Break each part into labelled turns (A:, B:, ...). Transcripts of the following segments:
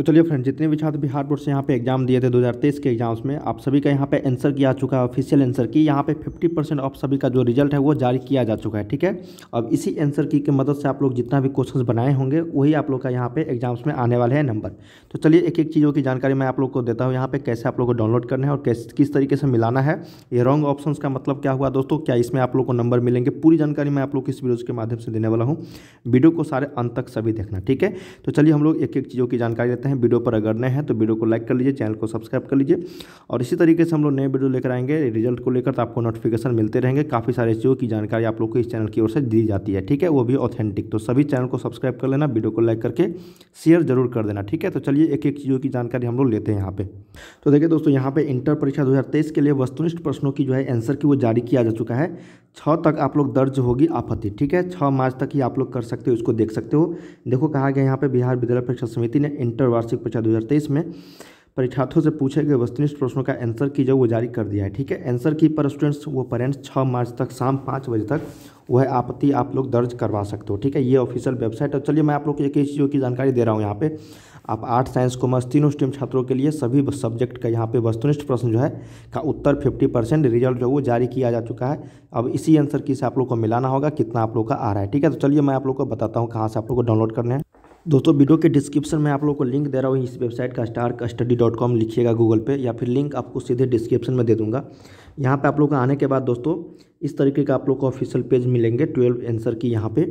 A: तो चलिए फ्रेंड जितने भी छात्र बिहार बोर्ड से यहाँ पे एग्जाम दिए थे 2023 के एग्जाम्स में आप सभी का यहाँ पे आंसर किया चुका है ऑफिशियल आंसर की यहाँ पे 50 परसेंट ऑफ सभी का जो रिजल्ट है वो जारी किया जा चुका है ठीक है अब इसी आंसर की के मदद से आप लोग जितना भी क्वेश्चन बनाए होंगे वही आप लोग का यहाँ पे एग्जाम्स में आने वाले हैं नंबर तो चलिए एक एक चीज़ों की जानकारी मैं आप लोग को देता हूँ यहाँ पर कैसे आप लोग को डाउनलोड करना है और कैसे किस तरीके से मिलाना है ये रॉन्ग ऑप्शन का मतलब क्या हुआ दोस्तों क्या इसमें आप लोग को नंबर मिलेंगे पूरी जानकारी मैं आप लोग इस वीडियो के माध्यम से देने वाला हूँ वीडियो को सारे अंत तक सभी देखना ठीक है तो चलिए हम लोग एक एक चीज़ों की जानकारी देते हैं हैं वीडियो पर अगर नए हैं तो वीडियो को लाइक कर लीजिए चैनल को सब्सक्राइब कर लीजिए और इसी तरीके से हम लोग नए वीडियो लेकर आएंगे रिजल्ट को लेकर तो आपको नोटिफिकेशन मिलते रहेंगे काफ़ी सारे चीज़ों की जानकारी आप लोग को इस चैनल की ओर से दी जाती है ठीक है वो भी ऑथेंटिक तो सभी चैनल को सब्सक्राइब कर लेना वीडियो को लाइक करके शेयर जरूर कर देना ठीक है तो चलिए एक एक चीज़ों की जानकारी हम लोग लेते हैं यहाँ पे तो देखिए दोस्तों यहाँ पे इंटर परीक्षा दो के लिए वस्तुनिष्ठ प्रश्नों की जो है आंसर की वो जारी किया जा चुका है छः तक आप लोग दर्ज होगी आपत्ति ठीक है छः मार्च तक ही आप लोग कर सकते हो इसको देख सकते हो देखो कहा गया यहाँ पे बिहार विद्यालय परीक्षा समिति ने इंटर वार्षिक परीक्षा दो में परीक्षार्थियों से पूछे गए वस्तुनिष्ठ प्रश्नों का आंसर की जो वो जारी कर दिया है ठीक है आंसर की पर स्टूडेंट्स वो पेरेंट्स छः मार्च तक शाम पाँच बजे तक वह आपत्ति आप लोग दर्ज करवा सकते हो ठीक है ये ऑफिशियल वेबसाइट है चलिए मैं आप लोग को एक ही चीज़ों की जानकारी दे रहा हूँ यहाँ पे आप आर्ट साइंस कॉमर्स तीनों स्ट्रीम छात्रों के लिए सभी सब्जेक्ट का यहाँ पे वस्तुनिष्ठ प्रश्न जो है का उत्तर 50 परसेंट रिजल्ट जो है वो जारी किया जा चुका है अब इसी आंसर की से आप लोग को मिलाना होगा कितना आप लोग का आ रहा है ठीक है तो चलिए मैं आप लोग को बताता हूँ कहाँ से आप लोग को डाउनलोड करना है दोस्तों वीडियो के डिस्क्रिप्शन में आप लोगों को लिंक दे रहा हूँ इस वेबसाइट का स्टार स्टडी डॉट कॉम लिखिएगा गूगल पे या फिर लिंक आपको सीधे डिस्क्रिप्शन में दे दूँगा यहाँ पे आप लोग आने के बाद दोस्तों इस तरीके का आप लोग को ऑफिशियल पेज मिलेंगे ट्वेल्व आंसर की यहाँ पे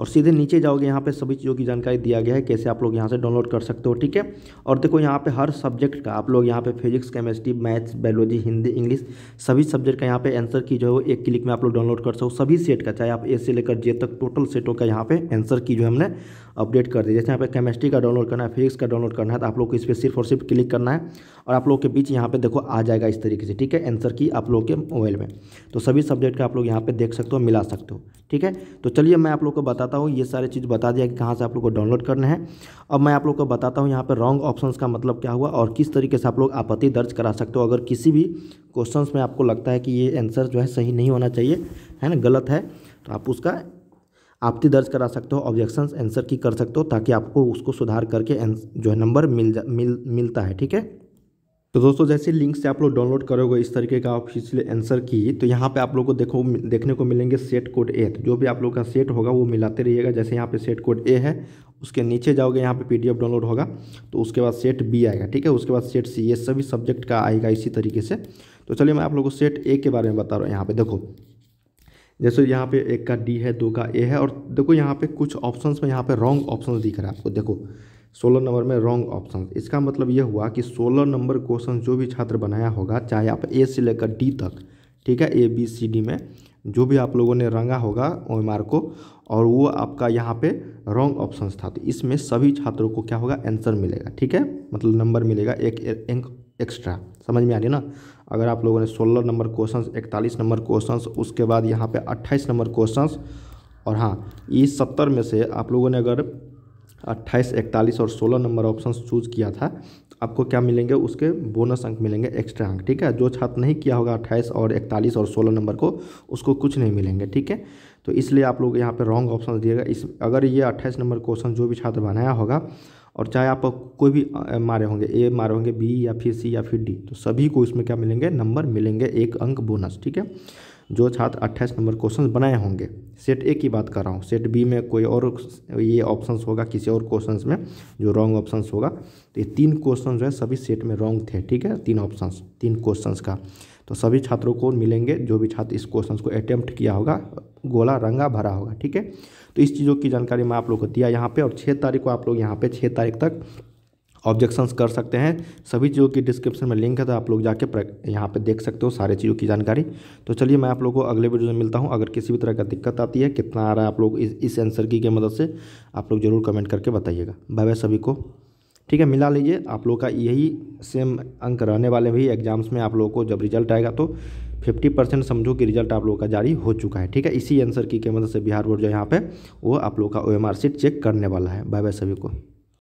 A: और सीधे नीचे जाओगे यहाँ पे सभी चीज़ों की जानकारी दिया गया है कैसे आप लोग यहाँ से डाउनलोड कर सकते हो ठीक है और देखो यहाँ पे हर सब्जेक्ट का आप लोग यहाँ पे physics chemistry maths biology Hindi English सभी सब्जेक्ट का यहाँ पे आंसर की जो है वो एक क्लिक में आप लोग डाउनलोड कर सको सभी सेट का चाहे आप ए से लेकर जे तक टोटल सेटों का यहाँ पे आंसर की जो हमने अपडेट कर दिया जैसे यहाँ पे केमिस्ट्री का डाउनलोड करना है फिजिक्स का डाउनलोड करना है तो आप लोग को इस पर सिर्फ और सिर्फ क्लिक करना है और आप लोग के बीच यहाँ पे देखो आ जाएगा इस तरीके से ठीक है आंसर की आप लोग के मोबाइल में तो सभी सब्जेक्ट का आप लोग यहाँ पे देख सकते हो मिला सकते हो ठीक है तो चलिए मैं आप लोग को बताता हूँ ये सारे चीज़ बता दिया कि कहाँ से आप लोग को डाउनलोड करना है अब मैं आप लोग को बताता हूँ यहाँ पर रॉन्ग ऑप्शन का मतलब क्या हुआ और किस तरीके से आप लोग आपत्ति दर्ज करा सकते हो अगर किसी भी क्वेश्चन में आपको लगता है कि ये आंसर जो है सही नहीं होना चाहिए है ना गलत है तो आप उसका आपत्ति दर्ज करा सकते हो ऑब्जेक्शन आंसर की कर सकते हो ताकि आपको उसको सुधार करके जो है नंबर मिल जा मिल मिलता है ठीक है तो दोस्तों जैसे लिंक से आप लोग डाउनलोड करोगे इस तरीके का ऑफिशियल आंसर की तो यहाँ पे आप लोग को देखो देखने को मिलेंगे सेट कोड ए जो भी आप लोग का सेट होगा वो मिलाते रहिएगा जैसे यहाँ पे सेट कोड ए है उसके नीचे जाओगे यहाँ पे पीडीएफ डाउनलोड होगा तो उसके बाद सेट बी आएगा ठीक है उसके बाद सेट सी ये सभी सब्जेक्ट का आएगा इसी तरीके से तो चलिए मैं आप लोग को सेट ए के बारे में बता रहा हूँ यहाँ पर देखो जैसे यहाँ पे एक का डी है दो का ए है और देखो यहाँ पे कुछ ऑप्शंस में यहाँ पे रॉन्ग ऑप्शंस दिख रहा है आपको देखो सोलह नंबर में रॉन्ग ऑप्शन इसका मतलब यह हुआ कि सोलह नंबर क्वेश्चन जो भी छात्र बनाया होगा चाहे आप ए से लेकर डी तक ठीक है ए बी सी डी में जो भी आप लोगों ने रंगा होगा ओ एम को और वो आपका यहाँ पे रॉन्ग ऑप्शन था तो इसमें सभी छात्रों को क्या होगा आंसर मिलेगा ठीक है मतलब नंबर मिलेगा एक अंक एक्स्ट्रा समझ में आ रही ना अगर आप लोगों ने 16 नंबर क्वेश्चंस 41 नंबर क्वेश्चंस उसके बाद यहाँ पे 28 नंबर क्वेश्चंस और हाँ ये 70 में से आप लोगों ने अगर अट्ठाईस इकतालीस और सोलह नंबर ऑप्शन चूज किया था आपको क्या मिलेंगे उसके बोनस अंक मिलेंगे एक्स्ट्रा अंक ठीक है जो छात्र नहीं किया होगा अट्ठाईस और इकतालीस और सोलह नंबर को उसको कुछ नहीं मिलेंगे ठीक है तो इसलिए आप लोग यहाँ पर रॉन्ग ऑप्शन दिएगा इस अगर ये अट्ठाईस नंबर क्वेश्चन जो भी छात्र बनाया होगा और चाहे आप कोई भी मारे होंगे ए मारे होंगे बी या फिर सी या फिर डी तो सभी को इसमें क्या मिलेंगे नंबर मिलेंगे एक अंक बोनस ठीक है जो छात्र अट्ठाईस नंबर क्वेश्चन बनाए होंगे सेट ए की बात कर रहा हूँ सेट बी में कोई और ये ऑप्शन होगा किसी और क्वेश्चन में जो रॉन्ग ऑप्शन होगा तो ये तीन क्वेश्चन जो है सभी सेट में रॉन्ग थे ठीक है तीन ऑप्शन तीन क्वेश्चन का तो सभी छात्रों को मिलेंगे जो भी छात्र इस क्वेश्चन को अटैम्प्ट किया होगा गोला रंगा भरा होगा ठीक है तो इस चीज़ों की जानकारी मैं आप लोग को दिया यहाँ पे और छः तारीख को आप लोग यहाँ पे छः तारीख तक ऑब्जेक्शंस कर सकते हैं सभी चीज़ों की डिस्क्रिप्शन में लिंक है तो आप लोग जाके यहाँ पे देख सकते हो सारे चीज़ों की जानकारी तो चलिए मैं आप लोगों को अगले वीडियो में मिलता हूँ अगर किसी भी तरह का दिक्कत आती है कितना आ रहा है आप लोग इस इस आंसर की मदद से आप लोग ज़रूर कमेंट करके बताइएगा बाय बाय सभी को ठीक है मिला लीजिए आप लोग का यही सेम अंक रहने वाले भी एग्जाम्स में आप लोगों को जब रिजल्ट आएगा तो फिफ्टी परसेंट समझो कि रिजल्ट आप लोगों का जारी हो चुका है ठीक है इसी आंसर की मदद से बिहार बोर्ड जो यहाँ पे वो आप लोग का O M R sheet check करने वाला है बाय बाय सभी को